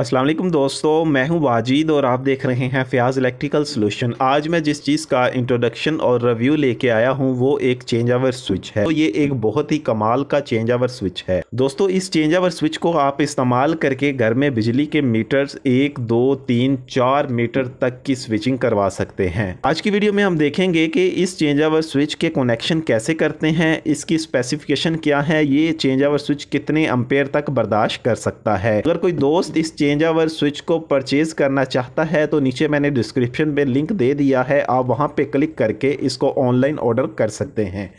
असलम दोस्तों मैं हूं वाजिद और आप देख रहे हैं फ़ियाज़ इलेक्ट्रिकल सॉल्यूशन आज मैं जिस चीज़ का इंट्रोडक्शन और रिव्यू लेके आया हूं वो एक चेंज आवर स्विच है तो ये एक बहुत ही कमाल का चेंज आवर स्विच है दोस्तों इस चेंज आवर स्विच को आप इस्तेमाल करके घर में बिजली के मीटर्स एक दो तीन चार मीटर तक की स्विचिंग करवा सकते हैं आज की वीडियो में हम देखेंगे कि इस चेंज आवर स्विच के कनेक्शन कैसे करते हैं इसकी स्पेसिफिकेशन क्या है ये चेंज आवर स्विच कितने अम्पेयर तक बर्दाश्त कर सकता है अगर कोई दोस्त इस चेंज आवर स्विच को परचेज़ करना चाहता है तो नीचे मैंने डिस्क्रिप्शन में लिंक दे दिया है आप वहाँ पर क्लिक करके इसको ऑनलाइन ऑर्डर कर सकते हैं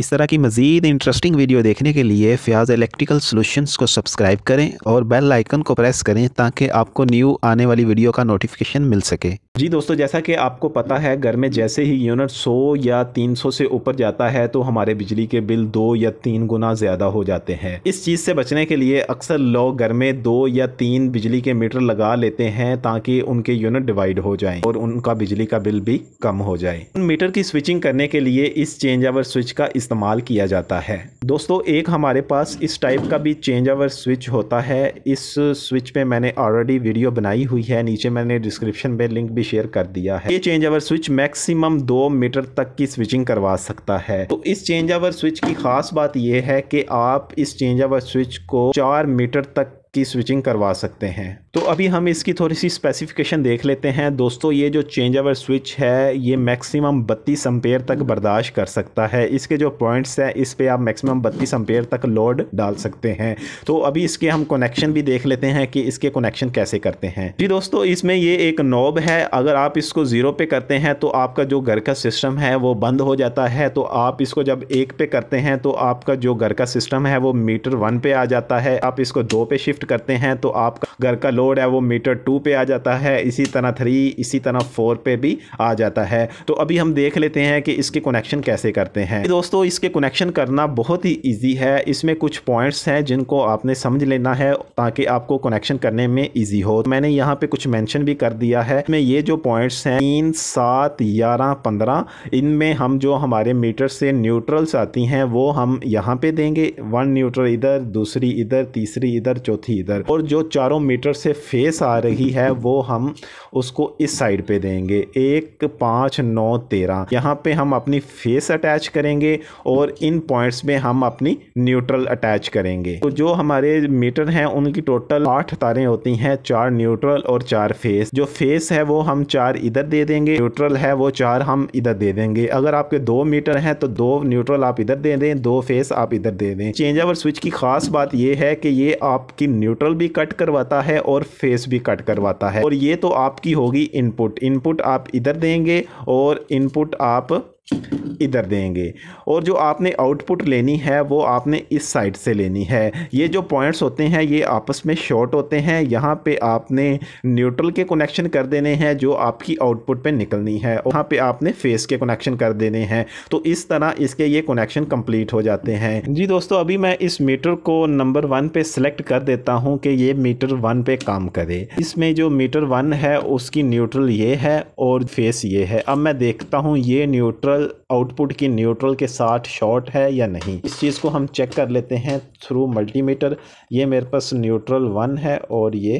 इस तरह की मज़ीद इंटरेस्टिंग वीडियो देखने के लिए फ़याज़ इलेक्ट्रिकल सॉल्यूशंस को सब्सक्राइब करें और बेल आइकन को प्रेस करें ताकि आपको न्यू आने वाली वीडियो का नोटिफिकेशन मिल सके जी दोस्तों जैसा कि आपको पता है घर में जैसे ही यूनिट 100 या 300 से ऊपर जाता है तो हमारे बिजली के बिल दो या तीन गुना ज़्यादा हो जाते हैं इस चीज़ से बचने के लिए अक्सर लोग घर में दो या तीन बिजली के मीटर लगा लेते हैं ताकि उनके यूनिट डिवाइड हो जाए और उनका बिजली का बिल भी कम हो जाए उन मीटर की स्विचिंग करने के लिए इस चेंज आवर स्विच का इस्तेमाल किया जाता है दोस्तों एक हमारे पास इस टाइप का भी चेंज ओवर स्विच होता है इस स्विच पे मैंने ऑलरेडी वीडियो बनाई हुई है नीचे मैंने डिस्क्रिप्शन में लिंक भी शेयर कर दिया है ये चेंज ओवर स्विच मैक्सिमम दो मीटर तक की स्विचिंग करवा सकता है तो इस चेंज ओवर स्विच की खास बात यह है कि आप इस चेंज ओवर स्विच को चार मीटर तक की स्विचिंग करवा सकते हैं तो अभी हम इसकी थोड़ी सी स्पेसिफिकेशन देख लेते हैं दोस्तों ये जो चेंज ओवर स्विच है ये मैक्सिमम 32 अम्पेयर तक बर्दाश्त कर सकता है इसके जो पॉइंट्स हैं इस पे आप मैक्सिमम 32 अम्पेयर तक लोड डाल सकते हैं तो अभी इसके हम कनेक्शन भी देख लेते हैं कि इसके कनेक्शन कैसे करते हैं जी दोस्तों इसमें ये एक नॉब है अगर आप इसको ज़ीरो पे करते हैं तो आपका जो घर का सिस्टम है वो बंद हो जाता है तो आप इसको जब एक पे करते हैं तो आपका जो घर का सिस्टम है वो मीटर वन पे आ जाता है आप इसको दो पे शिफ्ट करते हैं तो आपका घर का लोड है वो मीटर टू पे आ जाता है इसी तरह थ्री इसी तरह फोर पे भी आ जाता है तो अभी हम देख लेते हैं कि इसके कनेक्शन कैसे करते हैं दोस्तों इसके कनेक्शन करना बहुत ही ईजी है इसमें कुछ पॉइंट्स हैं जिनको आपने समझ लेना है ताकि आपको कनेक्शन करने में ईजी हो तो मैंने यहाँ पे कुछ मैंशन भी कर दिया है इसमें ये जो पॉइंट्स हैं तीन सात ग्यारह पंद्रह इनमें हम जो हमारे मीटर से न्यूट्रल्स आती हैं वो हम यहाँ पे देंगे वन न्यूट्रल इधर दूसरी इधर तीसरी इधर चौथी इधर और जो चारों मीटर से से फेस आ रही है वो हम उसको इस साइड पे देंगे एक पाँच नौ तेरह यहाँ पे हम अपनी फेस अटैच करेंगे और इन पॉइंट्स में हम अपनी न्यूट्रल अटैच करेंगे तो जो हमारे मीटर हैं उनकी टोटल आठ तारें होती हैं चार न्यूट्रल और चार फेस जो फेस है वो हम चार इधर दे देंगे न्यूट्रल है वो चार हम इधर दे देंगे अगर आपके दो मीटर हैं तो दो न्यूट्रल आप इधर दे दें दो फेस आप इधर दे दें चेंज ओवर स्विच की खास बात यह है कि ये आपकी न्यूट्रल भी कट करवाता है और और फेस भी कट करवाता है और ये तो आपकी होगी इनपुट इनपुट आप इधर देंगे और इनपुट आप इधर देंगे और जो आपने आउटपुट लेनी है वो आपने इस साइड से लेनी है ये जो पॉइंट्स होते हैं ये आपस में शॉर्ट होते हैं यहाँ पे आपने न्यूट्रल के कनेक्शन कर देने हैं जो आपकी आउटपुट पे निकलनी है और यहाँ पे आपने फेस के कनेक्शन कर देने हैं तो इस तरह इसके ये कनेक्शन कंप्लीट हो जाते हैं जी दोस्तों अभी मैं इस मीटर को नंबर वन पे सिलेक्ट कर देता हूँ कि ये मीटर वन पे काम करे इसमें जो मीटर वन है उसकी न्यूट्रल ये है और फेस ये है अब मैं देखता हूँ ये न्यूट्रल सिग्नल आउटपुट की न्यूट्रल के साथ शॉर्ट है या नहीं इस चीज़ को हम चेक कर लेते हैं थ्रू मल्टीमीटर ये मेरे पास न्यूट्रल वन है और ये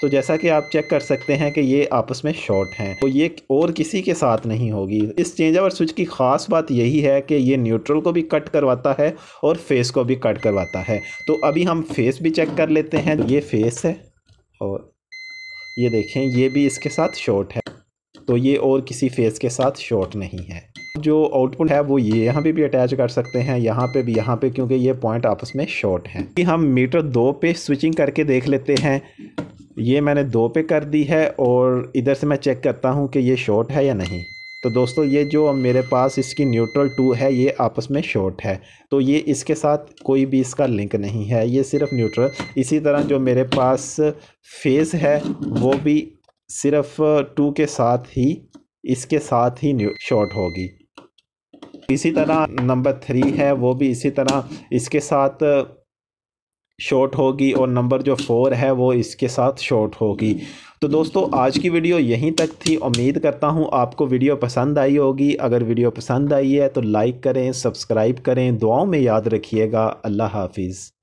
तो जैसा कि आप चेक कर सकते हैं कि ये आपस में शॉर्ट हैं तो ये और किसी के साथ नहीं होगी इस चेंज ओवर स्विच की ख़ास बात यही है कि ये न्यूट्रल को भी कट करवाता है और फेस को भी कट करवाता है तो अभी हम फेस भी चेक कर लेते हैं ये फेस है और ये देखें ये भी इसके साथ शॉर्ट है तो ये और किसी फेस के साथ शॉर्ट नहीं है जो आउटपुट है वो ये यहाँ पे भी अटैच कर सकते हैं यहाँ पे भी यहाँ पे क्योंकि ये पॉइंट आपस में शॉर्ट हैं कि हम मीटर दो पे स्विचिंग करके देख लेते हैं ये मैंने दो पे कर दी है और इधर से मैं चेक करता हूँ कि ये शॉर्ट है या नहीं तो दोस्तों ये जो मेरे पास इसकी न्यूट्रल टू है ये आपस में शॉर्ट है तो ये इसके साथ कोई भी इसका लिंक नहीं है ये सिर्फ न्यूट्रल इसी तरह जो मेरे पास फेस है वो भी सिर्फ टू के साथ ही इसके साथ ही शॉर्ट होगी इसी तरह नंबर थ्री है वो भी इसी तरह इसके साथ शॉर्ट होगी और नंबर जो फोर है वो इसके साथ शॉर्ट होगी तो दोस्तों आज की वीडियो यहीं तक थी उम्मीद करता हूँ आपको वीडियो पसंद आई होगी अगर वीडियो पसंद आई है तो लाइक करें सब्सक्राइब करें दुआओं में याद रखिएगा अल्लाह हाफिज़